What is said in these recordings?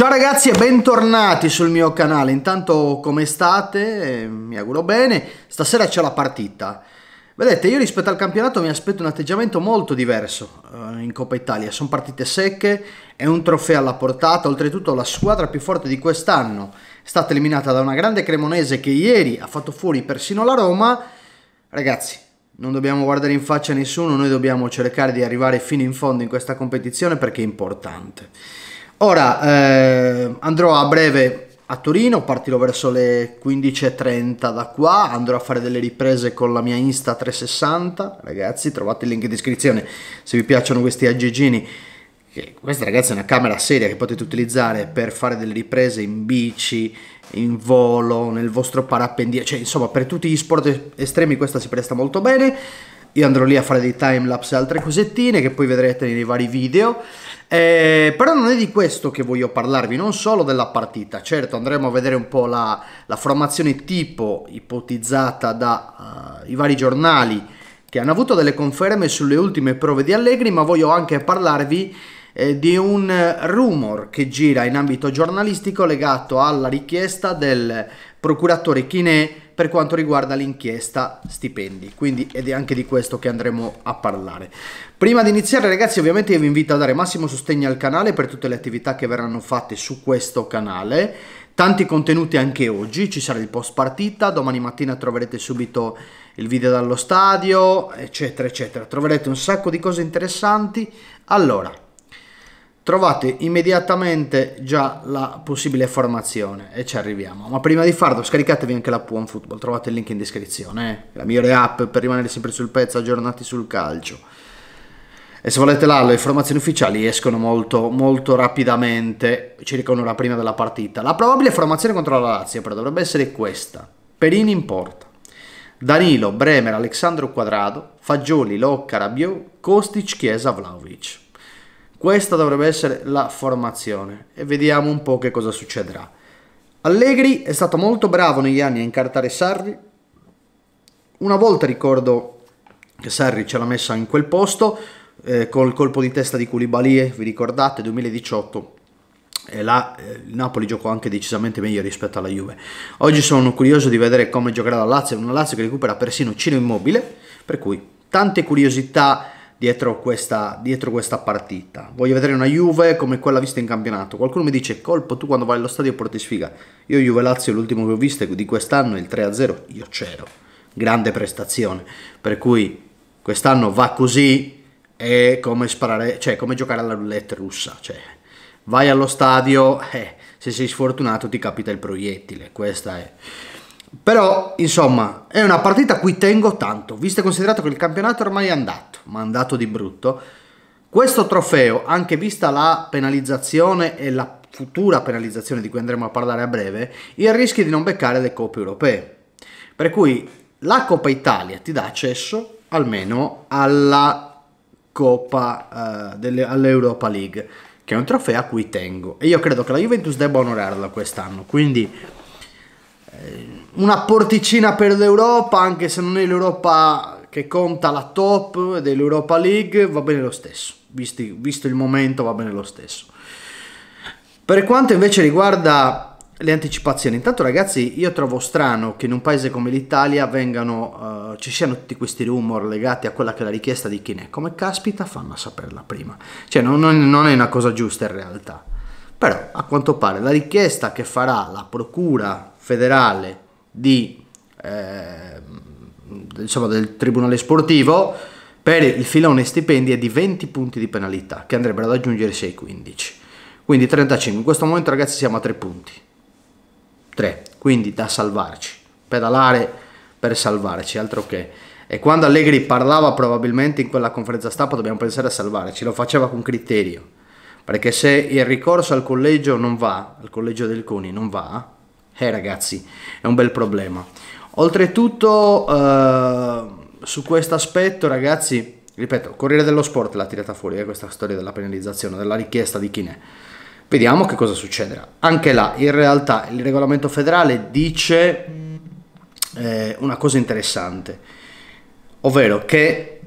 Ciao ragazzi e bentornati sul mio canale, intanto come state? Eh, mi auguro bene, stasera c'è la partita. Vedete, io rispetto al campionato mi aspetto un atteggiamento molto diverso eh, in Coppa Italia, sono partite secche, è un trofeo alla portata, oltretutto la squadra più forte di quest'anno è stata eliminata da una grande cremonese che ieri ha fatto fuori persino la Roma. Ragazzi, non dobbiamo guardare in faccia nessuno, noi dobbiamo cercare di arrivare fino in fondo in questa competizione perché è importante. Ora eh, andrò a breve a Torino, partirò verso le 15.30 da qua, andrò a fare delle riprese con la mia Insta 360, ragazzi trovate il link in descrizione se vi piacciono questi aggeggini, questa ragazzi è una camera seria che potete utilizzare per fare delle riprese in bici, in volo, nel vostro parapendio, cioè insomma per tutti gli sport estremi questa si presta molto bene, io andrò lì a fare dei timelapse e altre cosettine che poi vedrete nei vari video. Eh, però non è di questo che voglio parlarvi, non solo della partita. Certo, andremo a vedere un po' la, la formazione tipo ipotizzata dai eh, uh, vari giornali che hanno avuto delle conferme sulle ultime prove di Allegri, ma voglio anche parlarvi eh, di un rumor che gira in ambito giornalistico legato alla richiesta del procuratore Chinè per quanto riguarda l'inchiesta stipendi. Quindi ed è anche di questo che andremo a parlare. Prima di iniziare ragazzi ovviamente io vi invito a dare massimo sostegno al canale per tutte le attività che verranno fatte su questo canale. Tanti contenuti anche oggi, ci sarà il post partita, domani mattina troverete subito il video dallo stadio, eccetera, eccetera. Troverete un sacco di cose interessanti. Allora, trovate immediatamente già la possibile formazione e ci arriviamo. Ma prima di farlo scaricatevi anche la l'app Football, trovate il link in descrizione, eh? la migliore app per rimanere sempre sul pezzo, aggiornati sul calcio. E se volete là, le informazioni ufficiali escono molto, molto rapidamente, circa un'ora prima della partita. La probabile formazione contro la Lazio però dovrebbe essere questa. Perini in porta. Danilo, Bremer, Alessandro Quadrado, Fagioli, Locca, Rabiot, Kostic, Chiesa, Vlaovic. Questa dovrebbe essere la formazione e vediamo un po' che cosa succederà. Allegri è stato molto bravo negli anni a incartare Sarri. Una volta ricordo che Sarri ce l'ha messa in quel posto eh, col colpo di testa di Koulibaly, eh, vi ricordate, 2018. E là eh, il Napoli giocò anche decisamente meglio rispetto alla Juve. Oggi sono curioso di vedere come giocherà la Lazio, una Lazio che recupera persino Cino Immobile, per cui tante curiosità dietro questa, dietro questa partita. Voglio vedere una Juve come quella vista in campionato. Qualcuno mi dice, colpo, tu quando vai allo stadio porti sfiga. Io Juve Lazio, l'ultimo che ho visto di quest'anno, il 3-0, io c'ero. Grande prestazione. Per cui quest'anno va così, è come sparare, cioè come giocare alla roulette russa. Cioè, vai allo stadio, eh, se sei sfortunato ti capita il proiettile. Questa è... Però, insomma, è una partita a cui tengo tanto, visto e considerato che il campionato è ormai è andato, ma è andato di brutto. Questo trofeo, anche vista la penalizzazione e la futura penalizzazione di cui andremo a parlare a breve, il rischio di non beccare le coppe europee. Per cui la Coppa Italia ti dà accesso almeno alla Coppa eh, all'Europa League, che è un trofeo a cui tengo. E io credo che la Juventus debba onorarla quest'anno. Quindi... Eh, una porticina per l'Europa, anche se non è l'Europa che conta la top dell'Europa League, va bene lo stesso, Visti, visto il momento va bene lo stesso. Per quanto invece riguarda le anticipazioni, intanto ragazzi io trovo strano che in un paese come l'Italia vengano, uh, ci siano tutti questi rumor legati a quella che è la richiesta di chi ne è, come caspita fanno a saperla prima? Cioè non, non è una cosa giusta in realtà, però a quanto pare la richiesta che farà la Procura federale di, eh, diciamo del Tribunale Sportivo per il filone stipendi è di 20 punti di penalità che andrebbero ad aggiungersi ai 15. Quindi 35. In questo momento ragazzi siamo a 3 punti. 3. Quindi da salvarci. Pedalare per salvarci, altro che. E quando Allegri parlava probabilmente in quella conferenza stampa dobbiamo pensare a salvarci, lo faceva con criterio. Perché se il ricorso al collegio non va, al collegio del CUNI non va, eh ragazzi, è un bel problema. Oltretutto, eh, su questo aspetto, ragazzi, ripeto, Corriere dello Sport l'ha tirata fuori eh, questa storia della penalizzazione, della richiesta di chi ne è. Vediamo che cosa succederà. Anche là, in realtà, il regolamento federale dice eh, una cosa interessante, ovvero che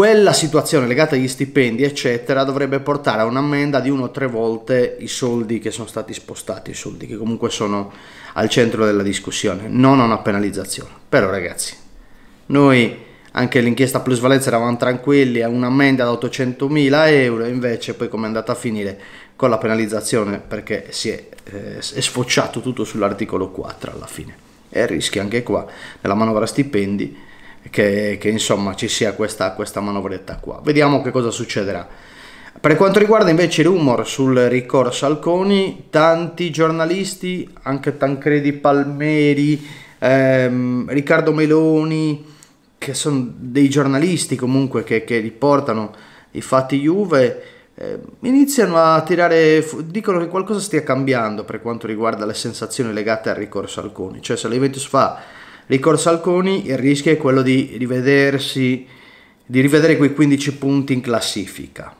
quella situazione legata agli stipendi, eccetera, dovrebbe portare a un'ammenda di uno o tre volte i soldi che sono stati spostati, i soldi che comunque sono al centro della discussione, non a una penalizzazione. Però ragazzi, noi anche l'inchiesta plusvalenza eravamo tranquilli a un'ammenda da 800.000 euro, invece poi come è andata a finire con la penalizzazione perché si è, eh, è sfociato tutto sull'articolo 4 alla fine. E rischi anche qua, nella manovra stipendi, che, che insomma ci sia questa, questa manovretta qua. Vediamo che cosa succederà. Per quanto riguarda invece i rumor sul ricorso Alconi, tanti giornalisti, anche Tancredi Palmeri, ehm, Riccardo Meloni, che sono dei giornalisti comunque che, che riportano i fatti Juve, eh, iniziano a tirare, dicono che qualcosa stia cambiando per quanto riguarda le sensazioni legate al ricorso Alconi, cioè se la fa Ricorso Alconi il rischio è quello di rivedersi di rivedere quei 15 punti in classifica.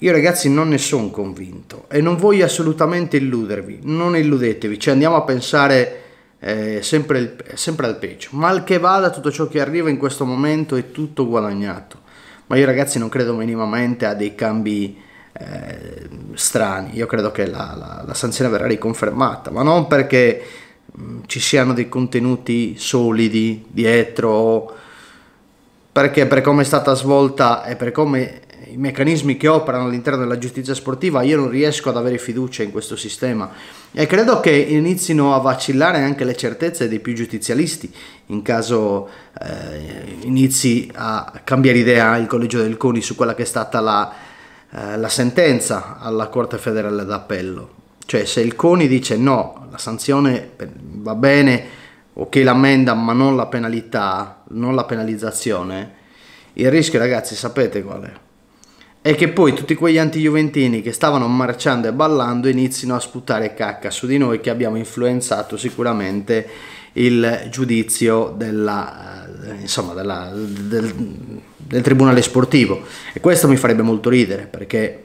Io ragazzi non ne sono convinto e non voglio assolutamente illudervi, non illudetevi, cioè andiamo a pensare eh, sempre, il, sempre al peggio. Mal che vada tutto ciò che arriva in questo momento è tutto guadagnato, ma io ragazzi non credo minimamente a dei cambi eh, strani, io credo che la, la, la sanzione verrà riconfermata, ma non perché Mm, ci siano dei contenuti solidi dietro perché per come è stata svolta e per come i meccanismi che operano all'interno della giustizia sportiva io non riesco ad avere fiducia in questo sistema e credo che inizino a vacillare anche le certezze dei più giustizialisti in caso eh, inizi a cambiare idea il collegio del CONI su quella che è stata la, eh, la sentenza alla Corte federale d'appello cioè se il CONI dice no, la sanzione va bene, ok l'ammenda ma non la penalità, non la penalizzazione, il rischio ragazzi sapete qual è? È che poi tutti quegli anti-juventini che stavano marciando e ballando inizino a sputare cacca su di noi che abbiamo influenzato sicuramente il giudizio della, eh, insomma, della, del, del tribunale sportivo e questo mi farebbe molto ridere perché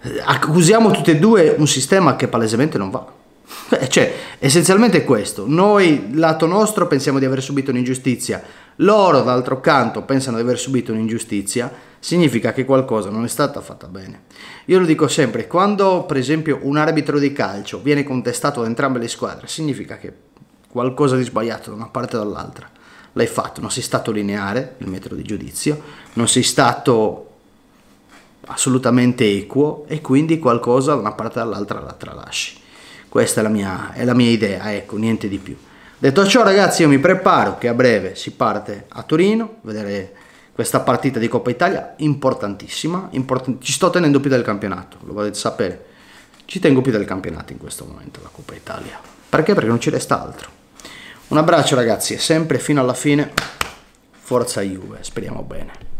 eh, accusiamo tutti e due un sistema che palesemente non va. Eh, cioè, essenzialmente è questo. Noi, lato nostro, pensiamo di aver subito un'ingiustizia. Loro, d'altro canto, pensano di aver subito un'ingiustizia. Significa che qualcosa non è stata fatta bene. Io lo dico sempre, quando per esempio un arbitro di calcio viene contestato da entrambe le squadre, significa che qualcosa di sbagliato da una parte o dall'altra l'hai fatto. Non sei stato lineare, il metro di giudizio, non sei stato assolutamente equo e quindi qualcosa da una parte all'altra la tralasci. Questa è la, mia, è la mia idea, ecco, niente di più. Detto ciò ragazzi io mi preparo che a breve si parte a Torino, vedere questa partita di Coppa Italia importantissima, important ci sto tenendo più del campionato, lo volete sapere. Ci tengo più del campionato in questo momento la Coppa Italia. Perché? Perché non ci resta altro. Un abbraccio ragazzi e sempre fino alla fine forza Juve, speriamo bene.